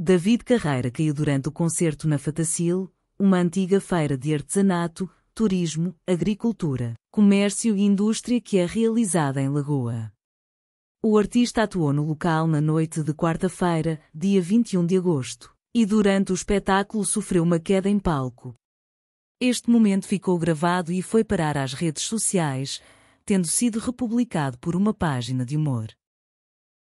David Carreira caiu durante o concerto na Fatacil, uma antiga feira de artesanato, turismo, agricultura, comércio e indústria que é realizada em Lagoa. O artista atuou no local na noite de quarta-feira, dia 21 de agosto, e durante o espetáculo sofreu uma queda em palco. Este momento ficou gravado e foi parar às redes sociais, tendo sido republicado por uma página de humor.